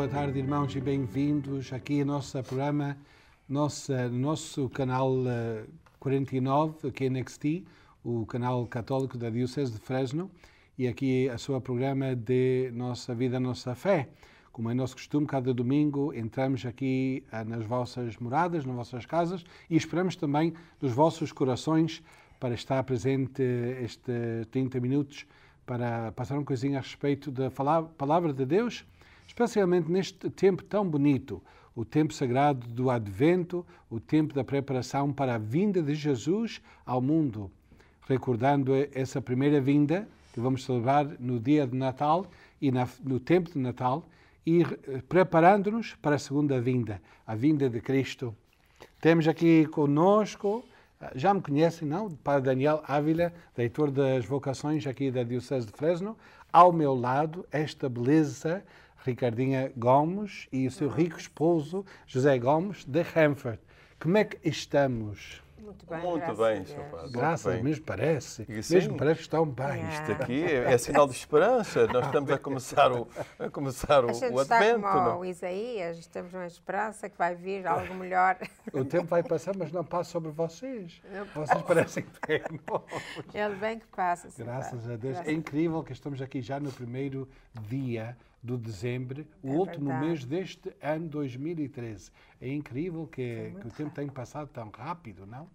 Boa tarde, irmãos, e bem-vindos aqui ao nosso programa, nossa, nosso canal 49, eh, aqui é o canal católico da Diocese de Fresno, e aqui a sua programa de Nossa Vida, Nossa Fé. Como é nosso costume, cada domingo entramos aqui eh, nas vossas moradas, nas vossas casas e esperamos também dos vossos corações para estar presente estes 30 minutos para passar um coisinho a respeito da palavra de Deus especialmente neste tempo tão bonito, o tempo sagrado do Advento, o tempo da preparação para a vinda de Jesus ao mundo, recordando essa primeira vinda que vamos celebrar no dia de Natal e na, no tempo de Natal e preparando-nos para a segunda vinda, a vinda de Cristo. Temos aqui conosco, já me conhecem, não? O Padre Daniel Ávila, leitor das vocações aqui da Diocese de Fresno. Ao meu lado, esta beleza Ricardinha Gomes e o seu rico esposo, José Gomes, de Hanford. Como é que estamos? Muito bem, Muito graças bem, Sr. Padre. Graças, mesmo parece. Assim, mesmo parece que estão bem. Isto aqui é, é, sinal de esperança. Nós estamos a começar o, a começar o, a gente o Advento. Está como não? É? Isaías, temos uma esperança que vai vir algo melhor. O tempo vai passar, mas não passa sobre vocês. Vocês parecem bem novos. Ele bem que passa. É graças a Deus. Graças. É incrível que estamos aqui já no primeiro dia de dezembro, o é último verdade. mês deste ano 2013. É incrível que, que o tempo tenha tem passado tão rápido, não?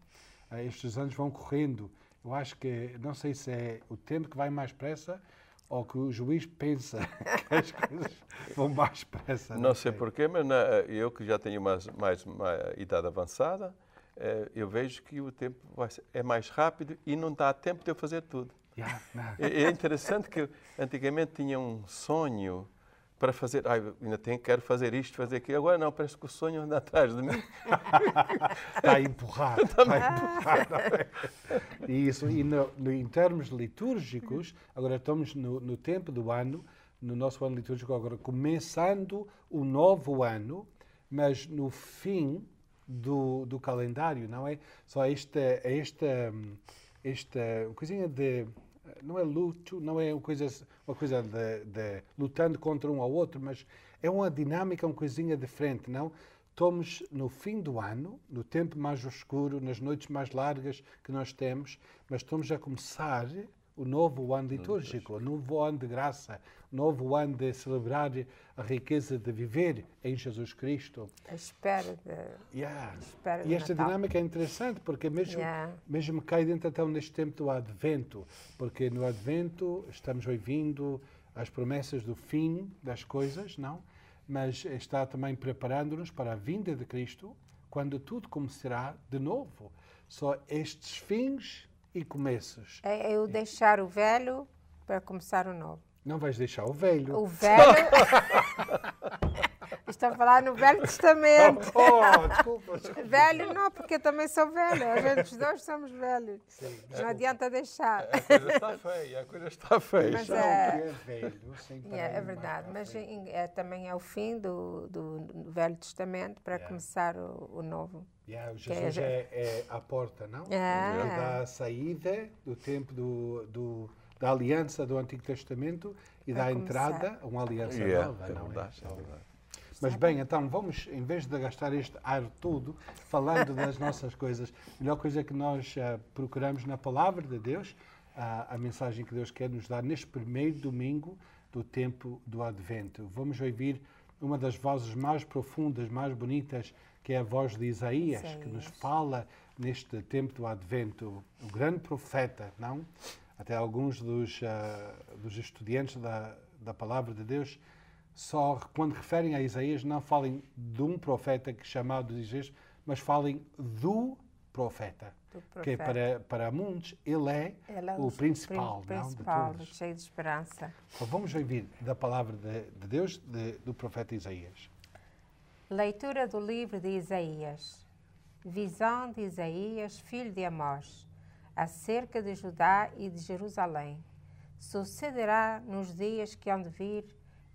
Ah, estes anos vão correndo. Eu acho que, não sei se é o tempo que vai mais pressa ou que o juiz pensa que as coisas vão mais pressa. Não, não sei, sei porquê, mas na, eu que já tenho mais, mais, idade avançada, eh, eu vejo que o tempo vai, é mais rápido e não dá tempo de eu fazer tudo. Yeah, é interessante que antigamente tinha um sonho para fazer, ainda tenho, quero fazer isto, fazer aquilo. Agora não, parece que o sonho anda atrás de mim. está a empurrar, está a tá empurrar. e isso, e no, no, em termos litúrgicos, agora estamos no, no tempo do ano, no nosso ano litúrgico agora, começando o novo ano, mas no fim do, do calendário, não é? Só esta, esta, esta coisinha de não é luto, não é uma coisa, uma coisa de, de, lutando contra um ao outro, mas é uma dinâmica, uma coisinha diferente, não? Estamos no fim do ano, no tempo mais escuro, nas noites mais largas que nós temos, mas estamos a começar o novo ano litúrgico, o novo ano de graça, o novo ano de celebrar a riqueza de viver em Jesus Cristo. A espera de. Yeah. A espera e esta Natal. dinâmica é interessante porque mesmo yeah. mesmo cai dentro então neste tempo do Advento, porque no Advento estamos ouvindo as promessas do fim das coisas, não? Mas está também preparando-nos para a vinda de Cristo, quando tudo começará de novo. Só estes fins e começas. É, é eu deixar o velho para começar o novo. Não vais deixar o velho. O velho. Estou a falar no Velho Testamento. Oh, oh, oh, desculpa, desculpa, Velho não, porque eu também sou velho. A gente, os dois somos velhos. Sim, não adianta deixar. A coisa está feia, a coisa está feia. Mas é. é, é velho, sem É verdade, mas é, também é o fim do, do, do Velho Testamento para yeah. É. começar o, o Novo. Yeah, Jesus é-, é, é, a porta, não? Yeah. É. Ele dá a saída do tempo do, do, da aliança do Antigo Testamento e dá a entrada a uma aliança yeah, nova. Não é? verdade, é? verdade. Mas bem, então vamos, em vez de gastar este ar todo falando das nossas coisas, a melhor coisa que nós uh, procuramos na palavra de Deus, uh, a mensagem que Deus quer nos dar neste primeiro domingo do tempo do Advento. Vamos ouvir uma das vozes mais profundas, mais bonitas que é a voz de Isaías, Isaías, que nos fala neste tempo do Advento, o grande profeta, não? Até alguns dos, uh, dos estudantes da, da Palavra de Deus, só quando referem a Isaías, não falem de um profeta que chamado de Isaías, mas falem do profeta. Do é profeta. Que para, para muitos, ele é, ele é o principal, prin principal não, de cheio de esperança. Então, vamos ouvir da Palavra de, de Deus, de, do profeta Isaías. Leitura do livro de Isaías. Visão de Isaías, filho de Amós, acerca de Judá e de Jerusalém. Sucederá nos dias que hão de vir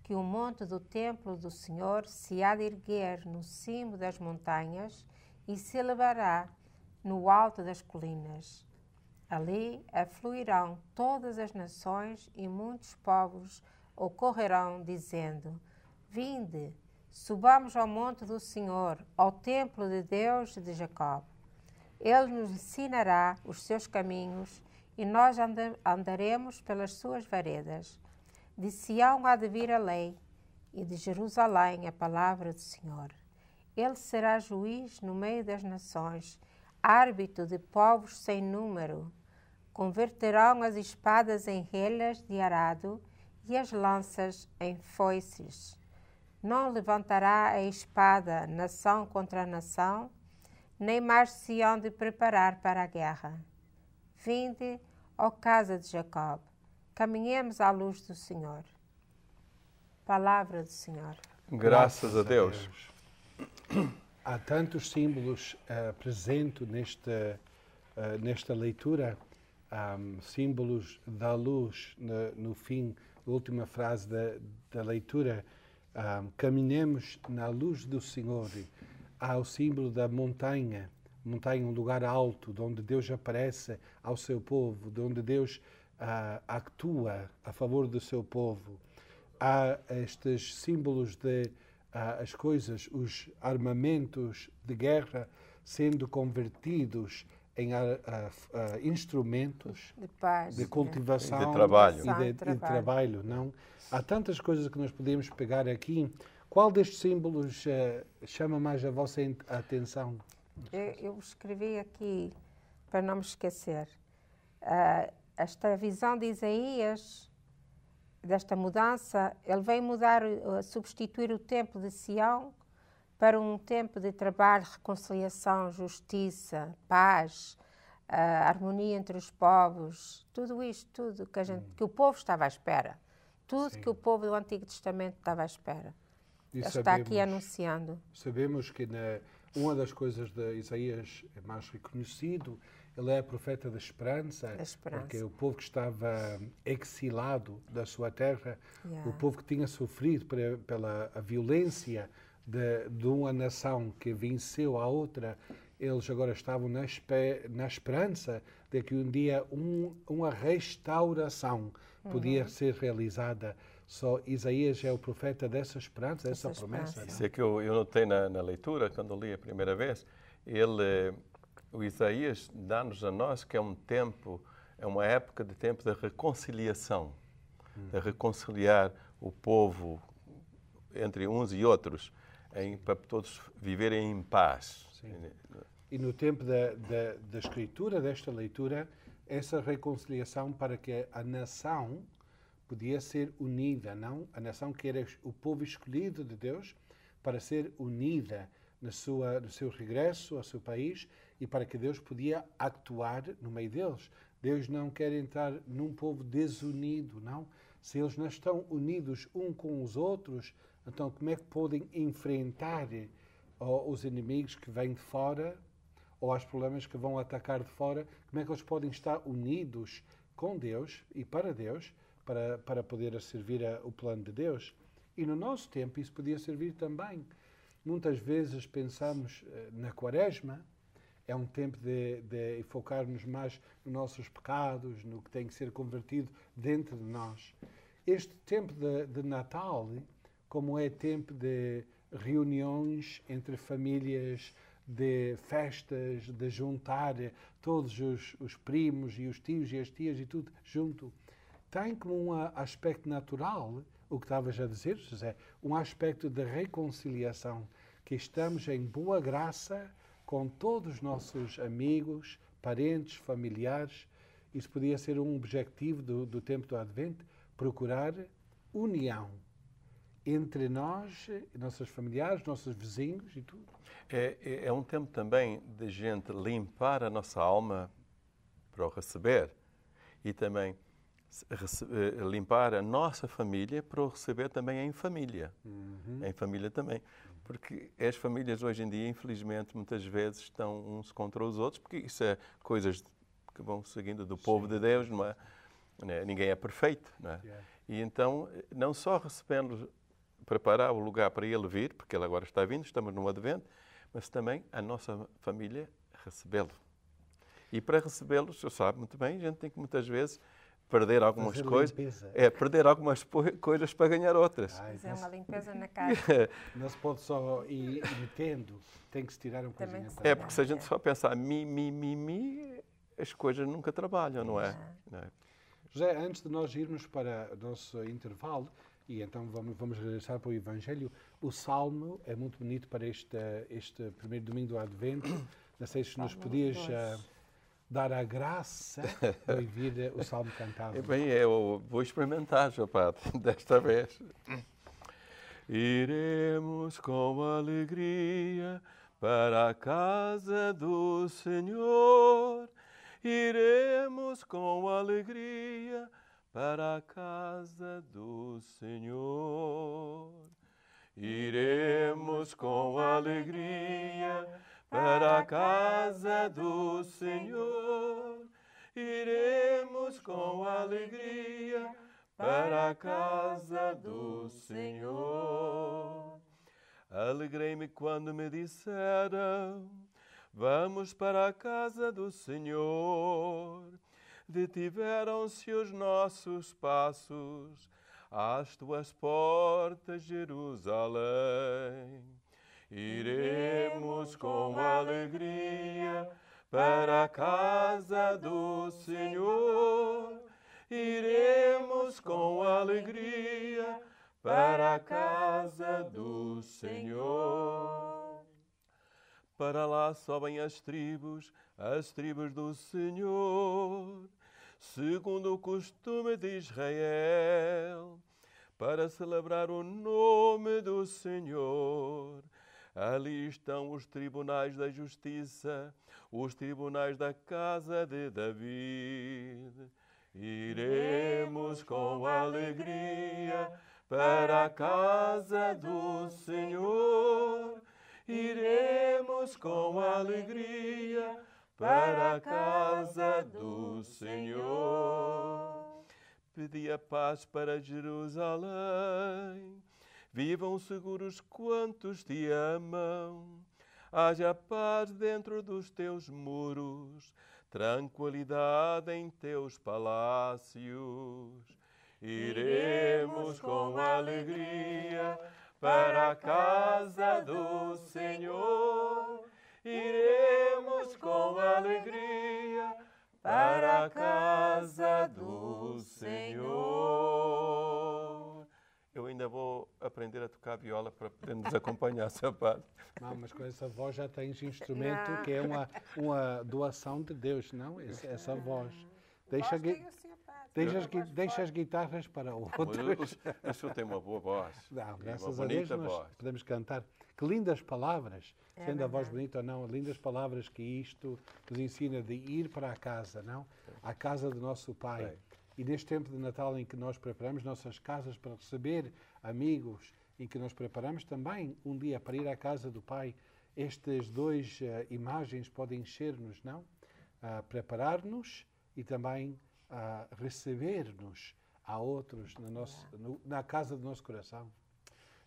que o monte do templo do Senhor se há de erguer no cimo das montanhas e se elevará no alto das colinas. Ali afluirão todas as nações e muitos povos ocorrerão, dizendo: Vinde, Subamos ao monte do Senhor, ao templo de Deus de Jacob. Ele nos ensinará os seus caminhos e nós andaremos pelas suas varedas. De Sião há de vir a lei e de Jerusalém a palavra do Senhor. Ele será juiz no meio das nações, árbitro de povos sem número. Converterão as espadas em relhas de arado e as lanças em foices. Não levantará a espada nação contra nação, nem mais se hão de preparar para a guerra. Vinde, ó casa de Jacob, caminhemos à luz do Senhor. Palavra do Senhor. Graças, a, Deus. Há tantos símbolos uh, eh, presentes nesta, uh, nesta leitura. Um, símbolos da luz no, no fim, última frase da, da leitura caminemos caminhemos na luz do Senhor ao símbolo da montanha, montanha é um lugar alto, de onde Deus aparece ao seu povo, de onde Deus ah, atua a favor do seu povo. Há estes símbolos de ah, as coisas, os armamentos de guerra sendo convertidos em a, a, a instrumentos de, paz, de né? cultivação de trabalho. E, de, trabalho. E de trabalho não? Há tantas coisas que nós podemos pegar aqui. Qual destes símbolos uh, chama mais a vossa atenção? Eu, eu, escrevi aqui, para não me esquecer, uh, esta visão de Isaías, desta mudança, ele veio mudar, uh, substituir o templo de Sião para um tempo de trabalho, reconciliação, justiça, paz, ah, harmonia entre os povos, tudo isto, tudo que, gente, hum. que o povo estava à espera, tudo Sim. que o povo do Antigo Testamento estava à espera. E Ele sabemos, está aqui anunciando. Sabemos que na, uma das coisas de Isaías é mais reconhecido, ele é a profeta da esperança, esperança, porque o povo que estava exilado da sua terra, yeah. o povo que tinha sofrido pela, pela violência, de, de uma nação que venceu a outra, eles agora estavam na, esper, na esperança de que um dia um, uma restauração uhum. podia ser realizada. Só Isaías é o profeta dessa esperança, dessa Essa promessa. Isso é que eu, eu notei na, na leitura, quando li a primeira vez, ele, eh, o Isaías dá-nos a nós que é um tempo, é uma época de tempo da reconciliação, hum. de reconciliar o povo entre uns e outros em, é para todos viverem em paz. Sim. E no tempo da, da, da, escritura, desta leitura, essa reconciliação para que a nação podia ser unida, não? A nação que era o povo escolhido de Deus para ser unida na sua, no seu regresso ao seu país e para que Deus podia atuar no meio deles. Deus não quer entrar num povo desunido, não? Se eles não estão unidos um com os outros, então, como é que podem enfrentar eh, os inimigos que vêm de fora ou os problemas que vão atacar de fora? Como é que eles podem estar unidos com Deus e para Deus para, para poder servir a, eh, o plano de Deus? E no nosso tempo isso podia servir também. Muitas vezes pensamos eh, na Quaresma, é um tempo de, de focarmos mais nos nossos pecados, no que tem que ser convertido dentro de nós. Este tempo de, de Natal como é tempo de reuniões entre famílias, de festas, de juntar todos os, os primos e os tios e as tias e tudo junto, tem como um ah, aspecto natural o que estavas a dizer, José, um aspecto de reconciliação, que estamos em boa graça com todos os nossos amigos, parentes, familiares. Isso podia ser um objetivo do, do tempo do Advento, procurar união entre nós, nossos familiares, nossos vizinhos e tudo. É, é, é um tempo também de gente limpar a nossa alma para o receber e também eh, limpar a nossa família para o receber também em família. Uhum. Em família também. Porque as famílias hoje em dia, infelizmente, muitas vezes estão uns contra os outros, porque isso é coisas que vão seguindo do povo Sim. de Deus, não é? Né? Ninguém é perfeito, não é? Yeah. E então, não só recebemos preparar o lugar para ele vir, porque ele agora está vindo, estamos no Advento, mas também a nossa família recebê-lo. E para recebê-lo, o senhor sabe muito bem, a gente tem que muitas vezes perder algumas Fazer coisas. Limpeza. É, perder algumas coisas para ganhar outras. Ah, Fazer uma limpeza na casa. Não se pode só ir metendo, tem que se tirar um coisinha. É, porque se a gente é. só pensar mi, mi, mi, mi, as coisas nunca trabalham, não é? é. Não é? José, antes de nós irmos para o nosso intervalo, e então vamos, vamos regressar para o Evangelho. O Salmo é muito bonito para este, este primeiro domingo do Advento. Não sei se nos podias uh, dar a graça de ouvir eh, o Salmo cantado. É bem, eu vou experimentar, João Padre, desta vez. Iremos com alegria para a casa do Senhor. Iremos com alegria para a casa do Senhor. Iremos com alegria para a casa do Senhor. Iremos com alegria para a casa do Senhor. Alegrei-me quando me disseram: Vamos para a casa do Senhor detiveram-se os nossos passos às tuas portas, Jerusalém. Iremos com alegria para a casa do Senhor. Iremos com alegria para a casa do Senhor. Para lá sobem as tribos, as tribos do Senhor segundo o costume de Israel, para celebrar o nome do Senhor. Ali estão os tribunais da justiça, os tribunais da casa de David. Iremos com alegria para a casa do Senhor. Iremos com alegria para a casa do Senhor. Pedi a paz para Jerusalém. Vivam seguros quantos te amam. Haja paz dentro dos teus muros, tranquilidade em teus palácios. Iremos com alegria para a casa do Senhor iremos com alegria para a casa do Senhor. Eu ainda vou aprender a tocar viola para poder nos acompanhar, sapato. Não, mas com essa voz já tens instrumento não. que é uma, uma doação de Deus, não? Essa, essa voz. Deixa que... Deixa, deixa as guitarras para outros. O, senhor tem uma boa voz. Não, graças a Deus nós voz. podemos cantar. Que lindas palavras, é sendo verdade. a voz bonita ou não, lindas palavras que isto nos ensina de ir para a casa, não? É. A casa do nosso Pai. É. E neste tempo de Natal em que nós preparamos nossas casas para receber amigos, em que nós preparamos também um dia para ir à casa do Pai, estas duas uh, eh, imagens podem encher-nos, não? Uh, Preparar-nos e também a receber-nos a outros na, nosso, na casa do nosso coração.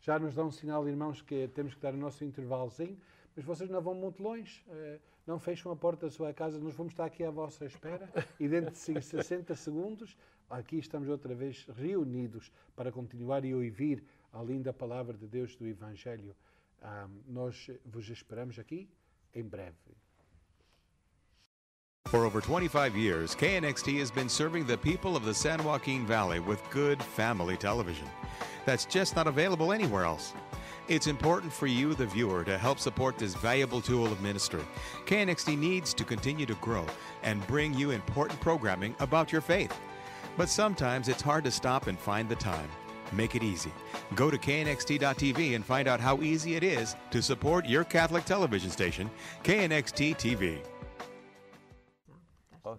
Já nos dá um sinal, irmãos, que temos que dar o nosso intervalozinho, mas vocês não vão muito longe, eh, não fecham a porta da sua casa, nós vamos estar aqui à vossa espera e dentro de 60 segundos aqui estamos outra vez reunidos para continuar e ouvir a linda palavra de Deus do Evangelho. Ah, nós vos esperamos aqui em breve. For over 25 years, KNXT has been serving the people of the San Joaquin Valley with good family television. That's just not available anywhere else. It's important for you, the viewer, to help support this valuable tool of ministry. KNXT needs to continue to grow and bring you important programming about your faith. But sometimes it's hard to stop and find the time. Make it easy. Go to knxt.tv and find out how easy it is to support your Catholic television station, KNXT TV.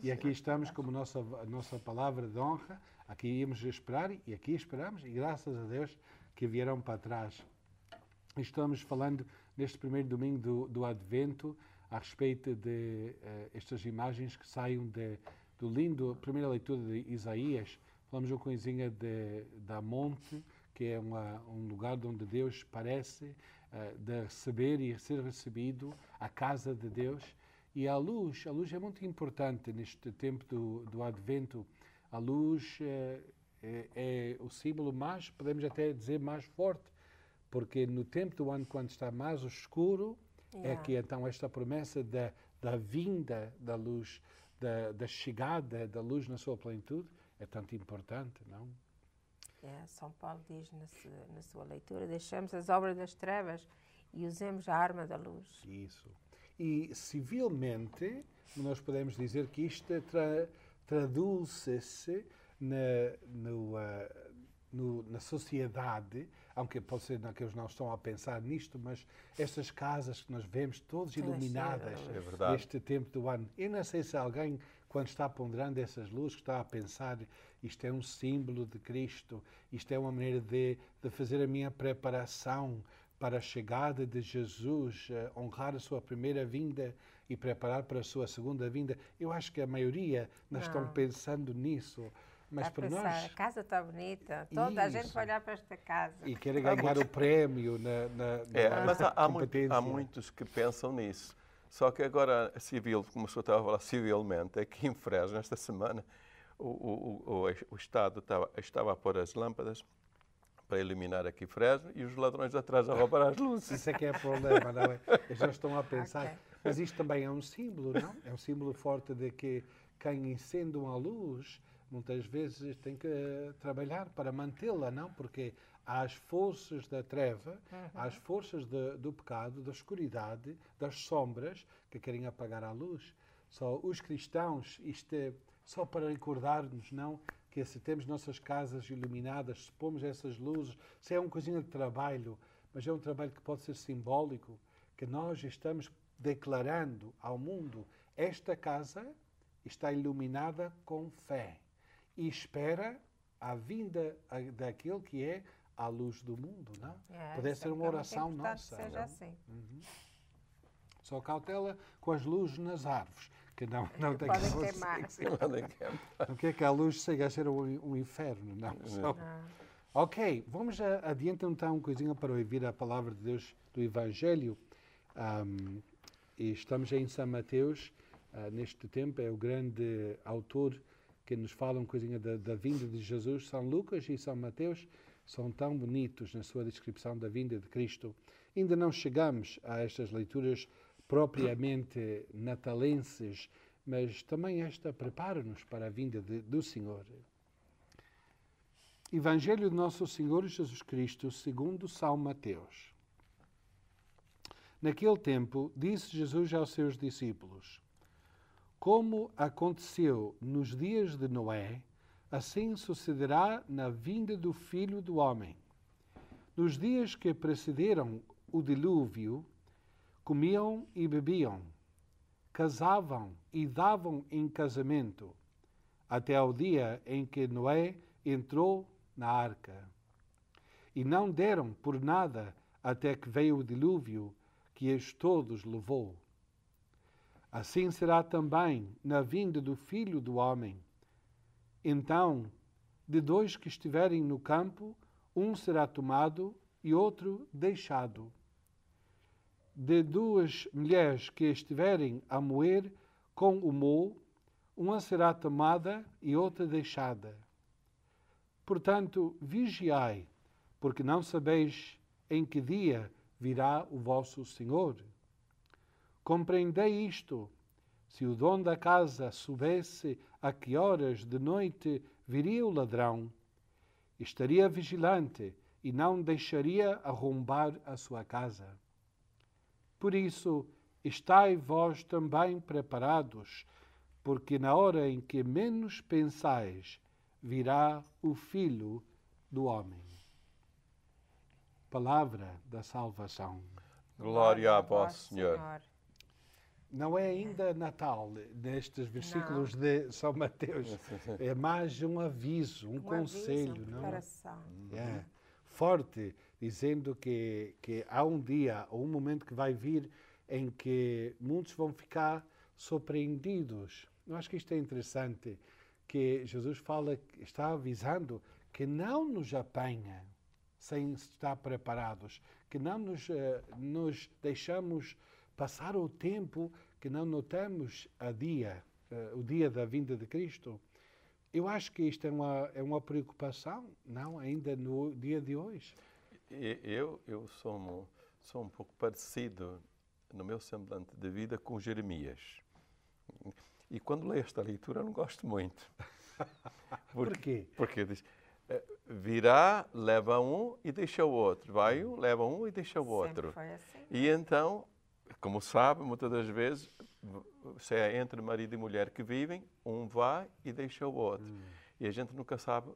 e aqui estamos como nossa, nossa palavra de honra, aqui íamos esperar e aqui esperamos, e graças a Deus que vieram para trás. Estamos falando neste primeiro domingo do, do Advento a respeito de uh, estas imagens que saem de, do lindo, primeira leitura de Isaías, falamos uma coisinha de, da monte, que é uma, um lugar onde Deus parece uh, de receber e ser recebido, a casa de Deus, e a luz, a luz é muito importante neste tempo do, do Advento. A luz é, é, é o símbolo mais, podemos até dizer, mais forte, porque no tempo do ano, quando está mais escuro, é que então esta promessa da, da vinda da luz, da, da chegada da luz na sua plenitude, é tanto importante, não? É, São Paulo diz na sua, na sua leitura: deixamos as obras das trevas e usemos a arma da luz. Isso. E civilmente, nós podemos dizer que isto tra, traduz-se na, uh, na sociedade, aunque pode ser que eles não estão a pensar nisto, mas estas casas que nós vemos todas iluminadas é neste tempo do ano. Eu não sei se alguém, quando está ponderando essas luzes, está a pensar isto é um símbolo de Cristo, isto é uma maneira de, de fazer a minha preparação para a chegada de Jesus, eh, honrar a sua primeira vinda e preparar para a sua segunda vinda. Eu acho que a maioria não, estão pensando nisso. Mas para nós. A casa está bonita, toda Isso. a gente vai olhar para esta casa. E querem ganhar o prémio na, na, na é, mas há, há, muitos que pensam nisso. Só que agora, civil, como o senhor estava a falar civilmente, aqui é em Fresno, nesta semana, o, o, o, o Estado estava, estava a pôr as lâmpadas para iluminar aqui Fresno e os ladrões atrás a roubar as luzes. Isso é que é o problema, não é? Eles já estão a pensar. Okay. Mas isto também é um símbolo, não? É um símbolo forte de que quem incende uma luz muitas vezes tem que trabalhar para mantê-la, não? Porque há as forças da treva, uhum. há as uhum. forças de, do pecado, da escuridade, das sombras que querem apagar a luz. Só os cristãos, isto é só para recordar-nos, não? que se temos nossas casas iluminadas, se pomos essas luzes, se é uma coisinha de trabalho, mas é um trabalho que pode ser simbólico, que nós estamos declarando ao mundo: esta casa está iluminada com fé e espera a vinda daquele que é a luz do mundo, não? É, é Poder ser é uma é oração nossa. Que seja não? assim. Uhum. Só cautela com as luzes nas árvores que não, não tem que, ser. queimar. Não quer é que a luz chega a ser um, um inferno, não. Só... Ah. Ok, vamos adiantar adiante então um coisinha para ouvir a palavra de Deus do Evangelho. Um, estamos em São Mateus, uh, neste tempo, é o grande autor que nos fala um coisinha da, da, vinda de Jesus. São Lucas e São Mateus são tão bonitos na sua descrição da vinda de Cristo. Ainda não chegamos a estas leituras propriamente natalenses, mas também esta prepara-nos para a vinda de, do Senhor. Evangelho de Nosso Senhor Jesus Cristo, segundo São Mateus. Naquele tempo, disse Jesus aos seus discípulos: Como aconteceu nos dias de Noé, assim sucederá na vinda do Filho do Homem. Nos dias que precederam o dilúvio, comiam e bebiam, casavam e davam em casamento, até o dia em que Noé entrou na arca. E não deram por nada até que veio o dilúvio que os todos levou. Assim será também na vinda do filho do homem. Então, de dois que estiverem no campo, um será tomado e outro deixado de duas mulheres que estiverem a moer com o mol, uma será tomada e outra deixada. Portanto, vigiai, porque não sabeis em que dia virá o vosso Senhor. Compreendei isto. Se o dono da casa soubesse a que horas de noite viria o ladrão, estaria vigilante e não deixaria arrombar a sua casa. Por isso, estai vós também preparados, porque na hora em que menos pensais, virá o Filho do Homem. Palavra da salvação. Glória a vós, Senhor. Não é ainda Natal nestes versículos Não. de São Mateus. É mais um aviso, um, um conselho, aviso, não? É? Preparação. É forte dizendo que, que há um dia ou um momento que vai vir em que muitos vão ficar surpreendidos. Eu acho que isto é interessante, que Jesus fala, está avisando que não nos apanha sem estar preparados, que não nos, eh, nos deixamos passar o tempo, que não notamos a dia, eh, o dia da vinda de Cristo. Eu acho que isto é uma, é uma preocupação, não, ainda no dia de hoje eu, eu sou, um, sou um pouco parecido no meu semblante de vida com Jeremias. E quando leio esta leitura, eu não gosto muito. Porque, Por quê? Porque diz: eh, virá, leva um e deixa o outro. Vai um, leva um e deixa o outro. Sempre foi assim. E então, como sabe, muitas das vezes, se é entre marido e mulher que vivem, um vai e deixa o outro. Hum. E a gente nunca sabe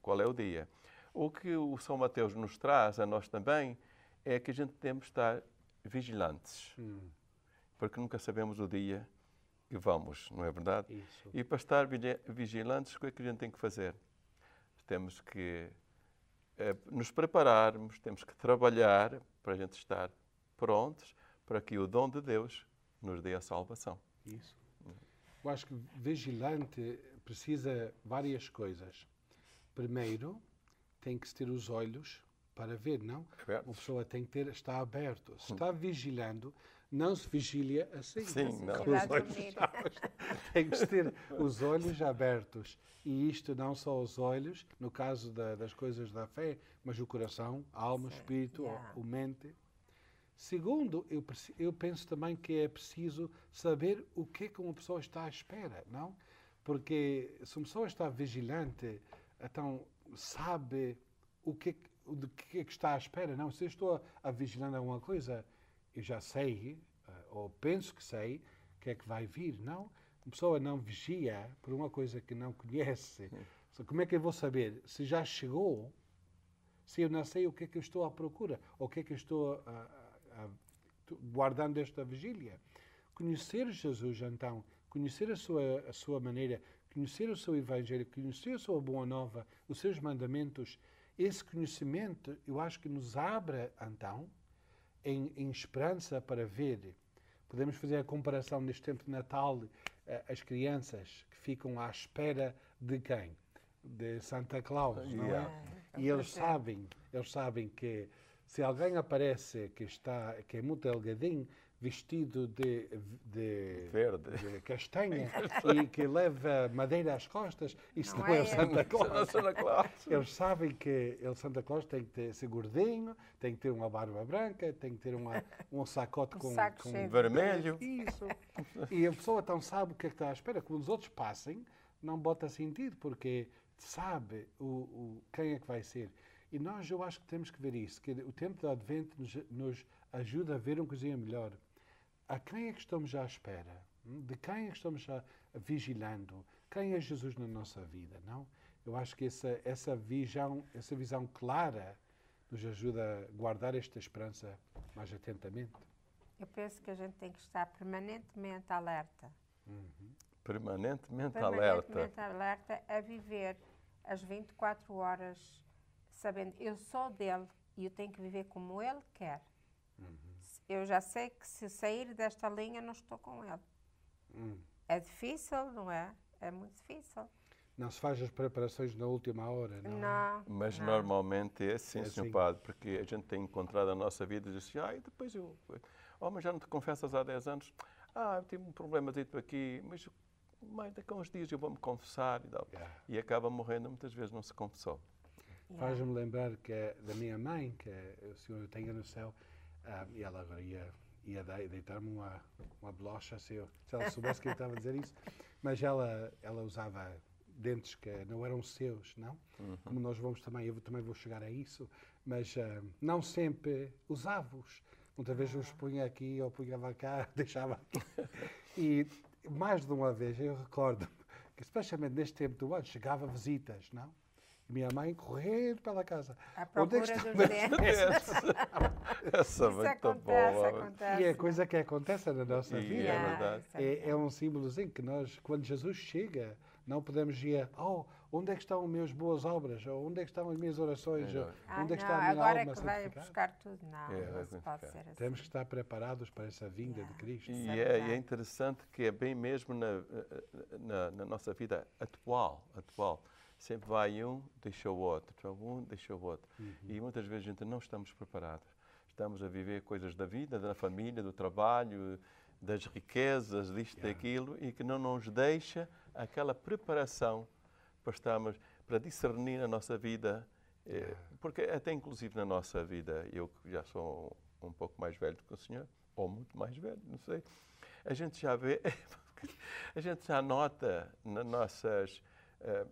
qual é o dia. O que o São Mateus nos traz, a nós também, é que a gente temos de estar vigilantes, hum. porque nunca sabemos o dia que vamos, não é verdade? Isso. E para estar vigilantes, o que é que a gente tem que fazer? Temos que eh, nos prepararmos, temos que trabalhar para a gente estar prontos para que o dom de Deus nos dê a salvação. Isso. Eu acho que vigilante precisa várias coisas. Primeiro, tem que ter os olhos para ver, não? Abertos. Uma pessoa tem que ter, está aberto. Se hum. está vigilando, não se vigilia assim. Sim, não. Os olhos tem que ter os olhos abertos. E isto não só os olhos, no caso da, das coisas da fé, mas o coração, a alma, o espírito, yeah. o mente. Segundo, eu, eu penso também que é preciso saber o que é que uma pessoa está à espera, não? Porque se uma pessoa está vigilante, então sabe o que, é do que é que está à espera. Não, se eu estou a, a alguma coisa, eu já sei, eh, ou penso que sei, o que é que vai vir. Não, uma pessoa não vigia por uma coisa que não conhece. Como é que eu vou saber se já chegou, se eu não sei o que é que eu estou à procura, ou o que é que eu estou a, a, guardando esta vigília? Conhecer Jesus, então, conhecer a sua, a sua maneira, conhecer o seu Evangelho, conhecer a sua Boa Nova, os seus mandamentos, esse conhecimento eu acho que nos abre, então, em, em esperança para ver. Podemos fazer a comparação neste tempo de Natal, eh, as crianças que ficam à espera de quem? De Santa Claus, não é? é e eles é. sabem, eles sabem que se alguém aparece que está que é muito delgadinho, vestido de, de, Verde. de castanha e que leva madeira às costas, isso não, não é, é, o Santa é Claus. Eles sabem que o Santa Claus tem que ter, ser gordinho, tem que ter uma barba branca, tem que ter uma, um sacote um com, saco com vermelho. Isso. E a pessoa então sabe o que, é que está à espera. Quando os outros passem, não bota sentido, porque sabe o, o, quem é que vai ser. E nós, eu acho que temos que ver isso, que o tempo do Advento nos, nos ajuda a ver um cozinha melhor a quem é que estamos à espera? Hum? De quem é que estamos já vigilando? Quem é Jesus na nossa vida, não? Eu acho que essa, essa, visão, essa visão clara nos ajuda a guardar esta esperança mais atentamente. Eu penso que a gente tem que estar permanentemente alerta. Uhum. Permanentemente, permanentemente alerta. Permanentemente alerta a viver as 24 horas sabendo eu sou dele e eu tenho que viver como ele quer. Uhum eu já sei que se sair desta linha não estou com ele. Hum. É difícil, não é? É muito difícil. Não se faz as preparações na última hora, não? É? não Mas não. normalmente é assim, é senhor assim. padre, porque a gente tem encontrado a nossa vida e diz assim, ah, e depois eu... Oh, mas já não te confessas há 10 anos? Ah, eu tive um problemazito aqui, mas mais daqui a uns dias eu vou-me confessar e tal. Yeah. E acaba morrendo, muitas vezes não se confessou. Yeah. Faz-me lembrar que é da minha mãe, que é, o senhor tenha no céu, ah, e ela agora ia, ia deitar-me uma, uma bolocha se, eu, se ela soubesse que eu estava a dizer isso. Mas ela, ela usava dentes que não eram seus, não? Uhum. Como nós vamos também, eu também vou chegar a isso, mas ah, não sempre usava-os. Muitas vezes eu os ah. punha aqui, ou punhava cá, deixava aqui. e mais de uma vez eu recordo que, especialmente neste tempo do ano, chegava visitas, não? minha mãe correndo pela casa. A Onde é que estão meus Essa é muito boa. E é coisa que acontece na nossa e é vida. É, verdade. É, é, é, é um símbolozinho que nós, quando Jesus chega, não podemos ir, oh, onde é que estão as minhas boas obras? onde é que estão as minhas orações? ah, onde é que está a minha agora alma? Agora é que vai buscar tudo. Não, é, não pode ser assim. Temos que estar preparados para essa vinda yeah. de Cristo. E é, é, interessante que é bem mesmo na, eh, eh, na, na nossa vida atual, atual sempre vai um, deixa o outro, um, deixa o outro. Uhum. E muitas vezes a gente não estamos preparados. Estamos a viver coisas da vida, da família, do trabalho, das riquezas, disto, yeah. daquilo, e que não nos deixa aquela preparação para estarmos, para discernir a nossa vida, eh, yeah. porque até inclusive na nossa vida, eu que já sou um, um pouco mais velho do que o senhor, ou muito mais velho, não sei, a gente já vê, a gente já nota nas nossas eh,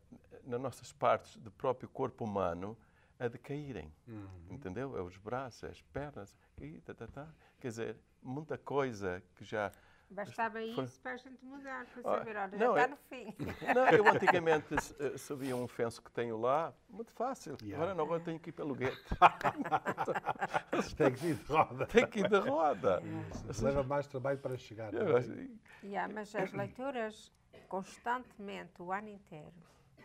nas nossas partes do próprio corpo humano a decaírem. Uhum. Entendeu? É os braços, as pernas, e tá, tá, tá. quer dizer, muita coisa que já. Bastava isso para a gente mudar, para ah, saber, olha, não, já está é no fim. Não, eu antigamente sabia eh, um fenso que tenho lá, muito fácil. Yeah. Agora não, agora tenho que ir pelo guete. Tem que ir de roda. Tem que ir de roda. Leva mais trabalho para chegar. É? Eh, yeah, mas as leituras constantemente o ano inteiro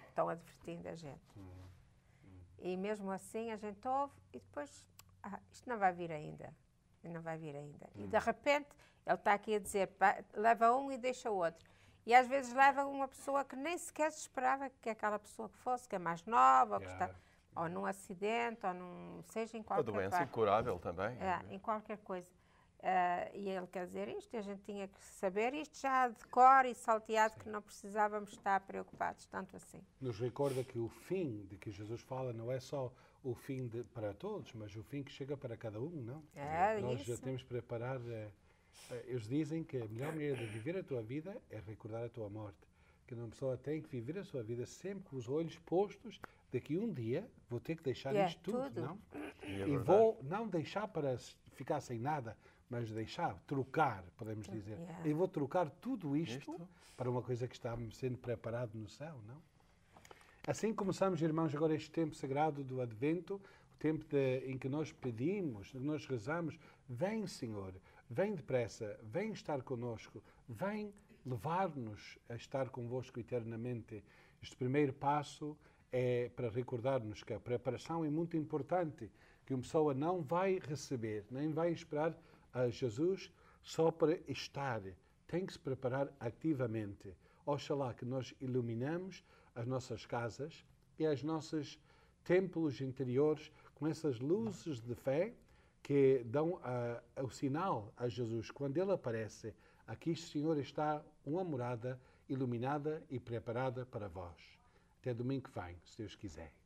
estão advertindo a gente. Hum, hum. E mesmo assim a gente ouve e depois, ah, isto não vai vir ainda, não vai vir ainda. E de hum. repente ele está aqui a dizer, leva um e deixa o outro. E às vezes leva uma pessoa que nem sequer se esperava que aquela pessoa que fosse, que é mais nova, que está, ou num acidente, ou num, seja em qualquer coisa. Uma doença parte. incurável também. É, né? em qualquer coisa. Uh, e ele quer dizer isto, a gente tinha que saber isto já de cor e salteado, Sim. que não precisávamos estar preocupados, tanto assim. Nos recorda que o fim de que Jesus fala não é só o fim de, para todos, mas o fim que chega para cada um, não? É, Nós isso. já temos preparar. É, é, eles dizem que a melhor maneira de viver a tua vida é recordar a tua morte. Que uma pessoa tem que viver a sua vida sempre com os olhos postos daqui um dia vou ter que deixar yeah, é isto tudo, tudo. não? e vou não deixar para ficar sem nada mas deixar, trocar, podemos dizer. Yeah. Eu vou trocar tudo isto, isto, para uma coisa que está sendo preparado no céu, não? Assim começamos, irmãos, agora este tempo sagrado do Advento, o tempo de, em que nós pedimos, nós rezamos, vem, Senhor, vem depressa, vem estar conosco, vem levar-nos a estar convosco eternamente. Este primeiro passo é para recordar-nos que a preparação é muito importante, que uma pessoa não vai receber, nem vai esperar a Jesus só para estar, tem que se preparar ativamente. Oxalá que nós iluminamos as nossas casas e as nossas templos interiores com essas luzes de fé que dão o sinal a Jesus quando ele aparece. Aqui o Senhor está uma morada iluminada e preparada para vós. Até domingo que vem, se Deus quiser.